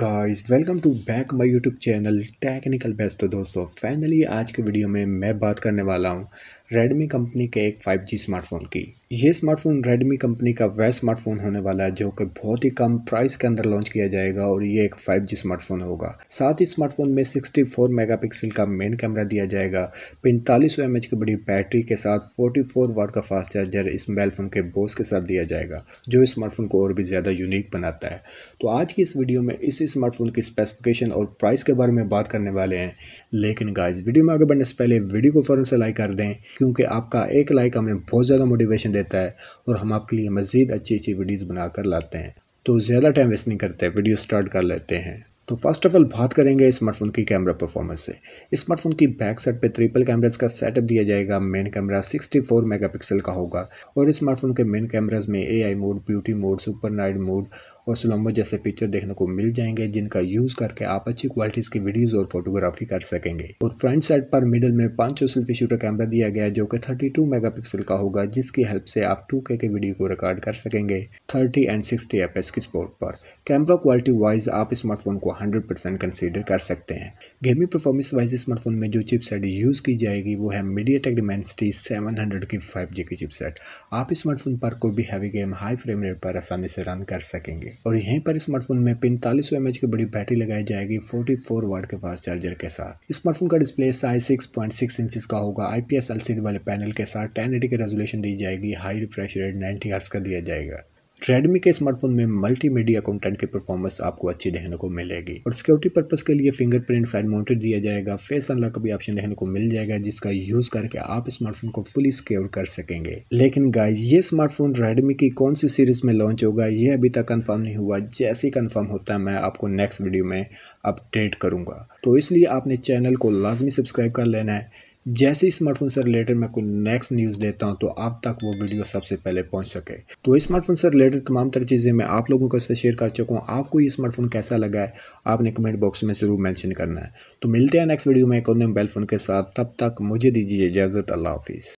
guys welcome to back my YouTube channel technical best दोस्तों finally आज के video में मैं बात करने वाला हूँ रेडमी कंपनी के एक 5G स्मार्टफोन की ये स्मार्टफोन रेडमी कंपनी का वह स्मार्टफोन होने वाला है जो कि बहुत ही कम प्राइस के अंदर लॉन्च किया जाएगा और ये एक 5G स्मार्टफोन होगा साथ ही स्मार्टफोन में 64 मेगापिक्सल का मेन कैमरा दिया जाएगा पैंतालीस सौ की बड़ी बैटरी के साथ फोर्टी वाट का फास्ट चार्जर इस मोबाइल फ़ोन के बोस के साथ दिया जाएगा जो इस स्मार्टफोन को और भी ज़्यादा यूनिक बनाता है तो आज की इस वीडियो में इस स्मार्टफोन की स्पेसिफिकेशन और प्राइस के बारे में बात करने वाले हैं लेकिन गाइस वीडियो में आगे बढ़ने से पहले वीडियो को फ़ौरन से लाइक कर दें क्योंकि आपका एक लाइक हमें बहुत ज़्यादा मोटिवेशन देता है और हम आपके लिए मज़ीद अच्छी अच्छी वीडियोज़ बना कर लाते हैं तो ज़्यादा टाइम वेस्ट नहीं करते वीडियो स्टार्ट कर लेते हैं तो फर्स्ट ऑफ ऑल बात करेंगे स्मार्टफोन की कैमरा परफॉर्मेंस से स्मार्टफोन की बैक साइड पे ट्रिपल कैमराज का सेटअप दिया जाएगा मेन कैमरा 64 मेगापिक्सल का होगा और स्मार्टफोन के मेन कैमराज में AI mode beauty mode super night mode और स्लोमो जैसे फीचर देखने को मिल जाएंगे जिनका यूज़ करके आप अच्छी क्वालिटीज़ की वीडियो और फोटोग्राफी कर सकेंगे और फ्रंट साइड पर मिडल में पाँच सौ सेल्फी शूटर कैमरा दिया गया जो कि थर्टी टू पिक्सल का होगा जिसकी हेल्प से आप टू के वीडियो को रिकॉर्ड कर सकेंगे थर्टी एंड सिक्सटी एफ की स्पोर्ट पर कैमरा क्वालिटी वाइज आप स्मार्टफोन को हंड्रेड परसेंट कंसिडर कर सकते हैं गेमिंग परफॉर्मेंस वाइज स्मार्टफोन में जो चिपसेट यूज़ की जाएगी वो है MediaTek Dimensity seven hundred की फाइव जी की सेट आप स्मार्टफोन पर कोई भी heavy game high frame rate पर आसानी से रन कर सकेंगे और यहीं पर स्मार्टफोन में पैंतालीस सौ की बड़ी बैटरी लगाई जाएगी फोर्टी फोर वाट के फास्ट चार्जर के साथ स्मार्टफोन का display size six point six inches का होगा आईपीएस एलसीडी वाले पैनल के साथ टेन एटी की रेजोलेशन दी जाएगी high refresh rate ninety hertz का दिया जाएगा रेडमी के स्मार्टफोन में मल्टीमीडिया कंटेंट की परफॉर्मेंस आपको अच्छी देखने को मिलेगी और सिक्योरिटी पर्पज के लिए फिंगरप्रिंट साइड माउंटेड दिया जाएगा फेस अनलॉक भी ऑप्शन देखने को मिल जाएगा जिसका यूज करके आप स्मार्टफोन को फुली सिक्योर कर सकेंगे लेकिन गाइज ये स्मार्टफोन रेडमी की कौन सी सीरीज में लॉन्च होगा ये अभी तक कन्फर्म नहीं हुआ जैसे ही कन्फर्म होता है मैं आपको नेक्स्ट वीडियो में अपडेट करूंगा तो इसलिए आपने चैनल को लाजमी सब्सक्राइब कर लेना है जैसे ही स्मार्टफोन से रिलेटेड मैं कोई नेक्स्ट न्यूज़ देता हूँ तो आप तक वो वीडियो सबसे पहले पहुँच सके तो स्मार्टफोन से रिलेटेड तमाम तरह चीज़ें मैं आप लोगों के साथ शेयर कर चुका हूँ आपको ये स्मार्टफोन कैसा लगा है आपने कमेंट बॉक्स में ज़रूर मैंशन करना है तो मिलते हैं नेक्स्ट वीडियो में एक और मोबाइल फोन के साथ तब तक मुझे दीजिए इजाज़त अल्लाह हाफिज़